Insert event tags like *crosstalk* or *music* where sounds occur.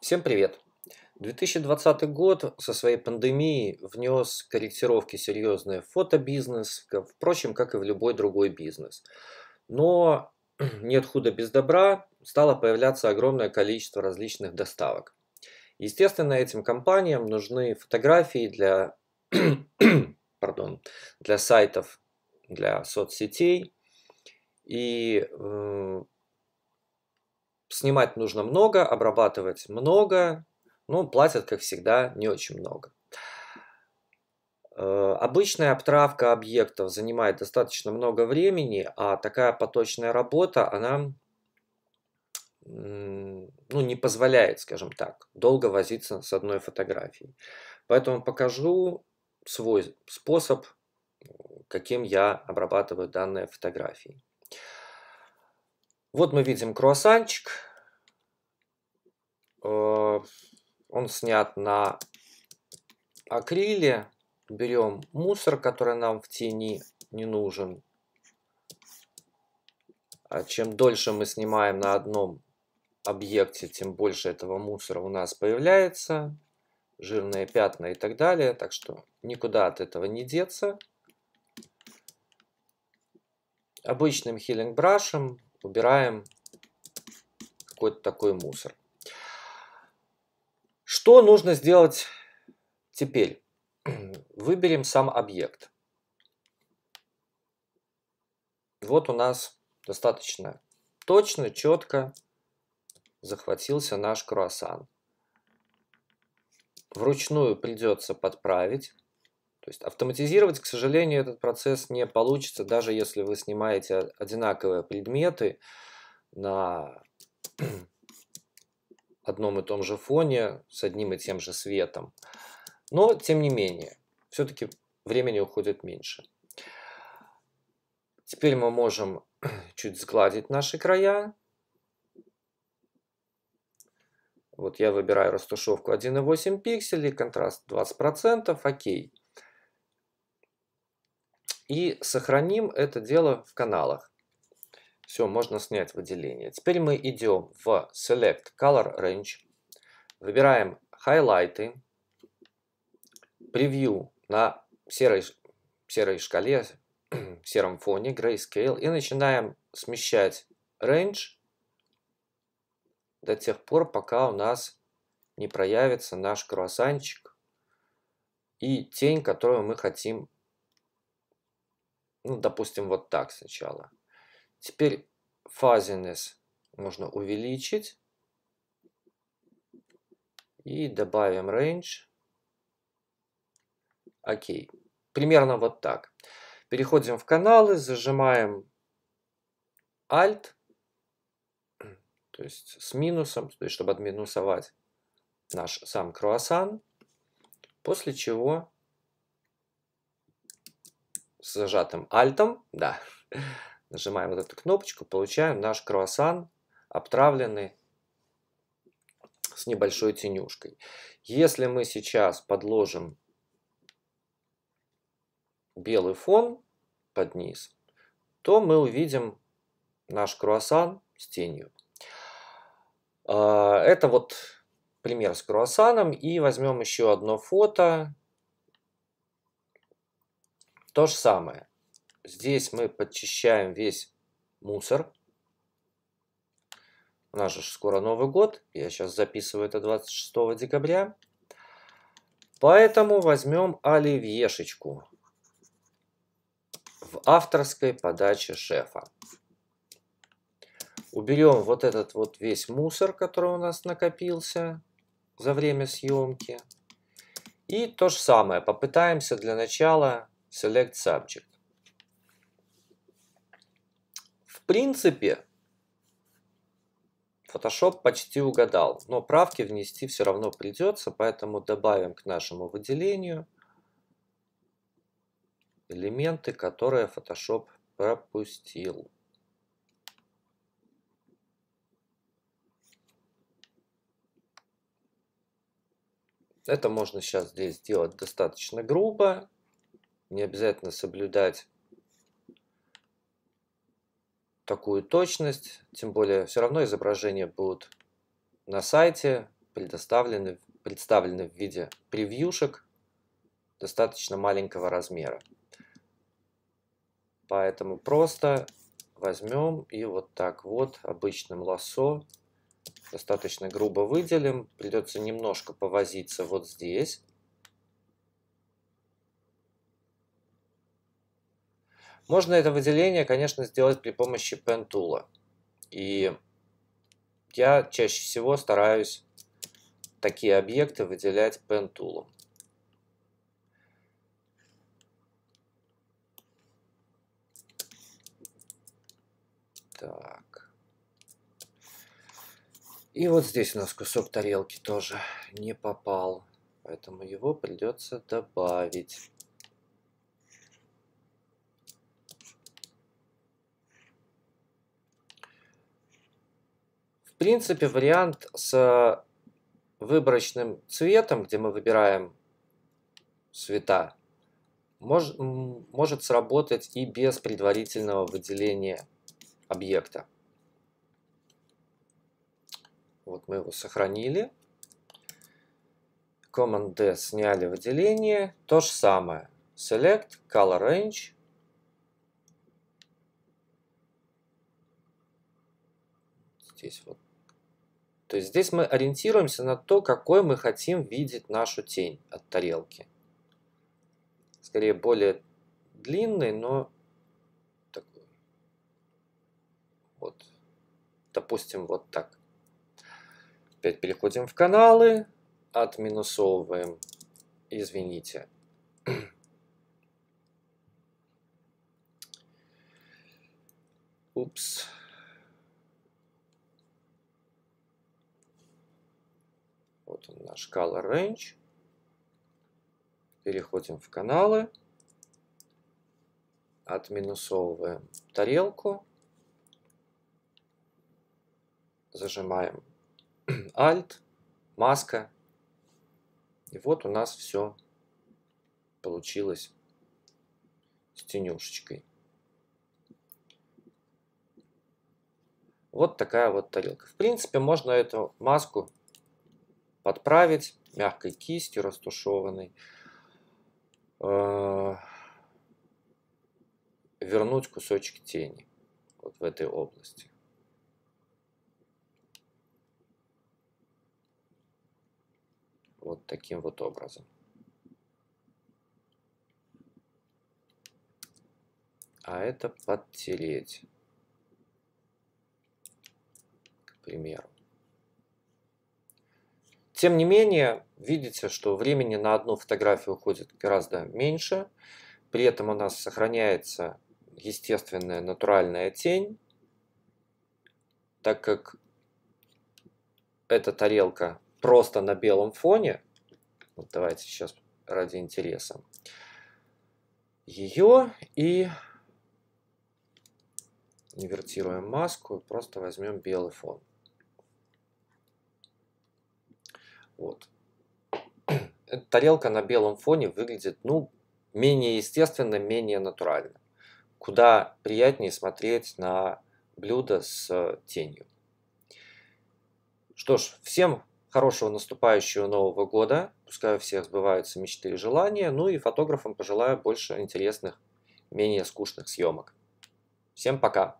Всем привет! 2020 год со своей пандемией внес корректировки серьезные в фотобизнес, впрочем, как и в любой другой бизнес. Но *clears throat* нет худа без добра, стало появляться огромное количество различных доставок. Естественно, этим компаниям нужны фотографии для, *clears throat* пардон, для сайтов, для соцсетей. И снимать нужно много, обрабатывать много, ну платят, как всегда, не очень много. Э, обычная обтравка объектов занимает достаточно много времени, а такая поточная работа, она ну, не позволяет, скажем так, долго возиться с одной фотографией. Поэтому покажу свой способ, каким я обрабатываю данные фотографии. Вот мы видим круассанчик. Э, он снят на акриле. Берем мусор, который нам в тени не нужен. А чем дольше мы снимаем на одном объекте, тем больше этого мусора у нас появляется. Жирные пятна и так далее. Так что никуда от этого не деться. Обычным хилинг брашем убираем какой-то такой мусор. Что нужно сделать теперь? *clears throat* Выберем сам объект. Вот у нас достаточно точно, четко захватился наш круассан. Вручную придется подправить. То есть автоматизировать, к сожалению, этот процесс не получится, даже если вы снимаете одинаковые предметы на *clears throat* одном и том же фоне с одним и тем же светом. Но, тем не менее, все-таки времени уходит меньше. Теперь мы можем *clears throat* чуть сгладить наши края. Вот я выбираю растушевку 1,8 пикселей, контраст 20%, окей. И сохраним это дело в каналах. Все, можно снять выделение. Теперь мы идем в Select Color Range. Выбираем хайлайты. Превью на серой, серой шкале, *clears throat* сером фоне, Grayscale. И начинаем смещать Range до тех пор, пока у нас не проявится наш круассанчик и тень, которую мы хотим ну, допустим, вот так сначала. Теперь fuzziness можно увеличить. И добавим range. Окей. Примерно вот так. Переходим в каналы, зажимаем Alt, *clears throat* то есть с минусом, то есть чтобы отминусовать наш сам круассан. После чего с зажатым альтом, да, *laughs* нажимаем вот эту кнопочку, получаем наш круассан, обтравленный с небольшой тенюшкой. Если мы сейчас подложим белый фон под низ, то мы увидим наш круассан с тенью. А, это вот пример с круассаном. И возьмем еще одно фото. То же самое. Здесь мы подчищаем весь мусор. У нас же скоро Новый год. Я сейчас записываю это 26 декабря. Поэтому возьмем оливьешечку в авторской подаче шефа. Уберем вот этот вот весь мусор, который у нас накопился за время съемки. И то же самое, попытаемся для начала Select Subject. В принципе, Photoshop почти угадал, но правки внести все равно придется, поэтому добавим к нашему выделению элементы, которые Photoshop пропустил. Это можно сейчас здесь сделать достаточно грубо не обязательно соблюдать такую точность, тем более все равно изображения будут на сайте предоставлены, представлены в виде превьюшек достаточно маленького размера. Поэтому просто возьмем и вот так вот обычным лассо достаточно грубо выделим. Придется немножко повозиться вот здесь. Можно это выделение, конечно, сделать при помощи Pen Tool. И я чаще всего стараюсь такие объекты выделять Pen Tool. Так. И вот здесь у нас кусок тарелки тоже не попал. Поэтому его придется добавить. принципе, вариант с э, выборочным цветом, где мы выбираем цвета, мож, может сработать и без предварительного выделения объекта. Вот мы его сохранили. Command D сняли выделение. То же самое. Select, Color Range. здесь вот. То есть здесь мы ориентируемся на то, какой мы хотим видеть нашу тень от тарелки. Скорее более длинный, но такой. Вот. Допустим, вот так. Опять переходим в каналы, отминусовываем, извините. *clears throat* Упс. Вот он наш Color Range. Переходим в каналы. Отминусовываем тарелку. Зажимаем *clears throat* Alt, маска. И вот у нас все получилось с тенюшечкой. Вот такая вот тарелка. В принципе, можно эту маску подправить мягкой кистью растушеванной, э, вернуть кусочек тени вот в этой области. Вот таким вот образом. А это подтереть, к примеру. Тем не менее, видите, что времени на одну фотографию уходит гораздо меньше. При этом у нас сохраняется естественная натуральная тень, так как эта тарелка просто на белом фоне. Вот давайте сейчас ради интереса. Ее и инвертируем маску, просто возьмем белый фон. Вот. тарелка на белом фоне выглядит, ну, менее естественно, менее натурально. Куда приятнее смотреть на блюдо с э, тенью. Что ж, всем хорошего наступающего Нового года. Пускай у всех сбываются мечты и желания. Ну и фотографам пожелаю больше интересных, менее скучных съемок. Всем пока!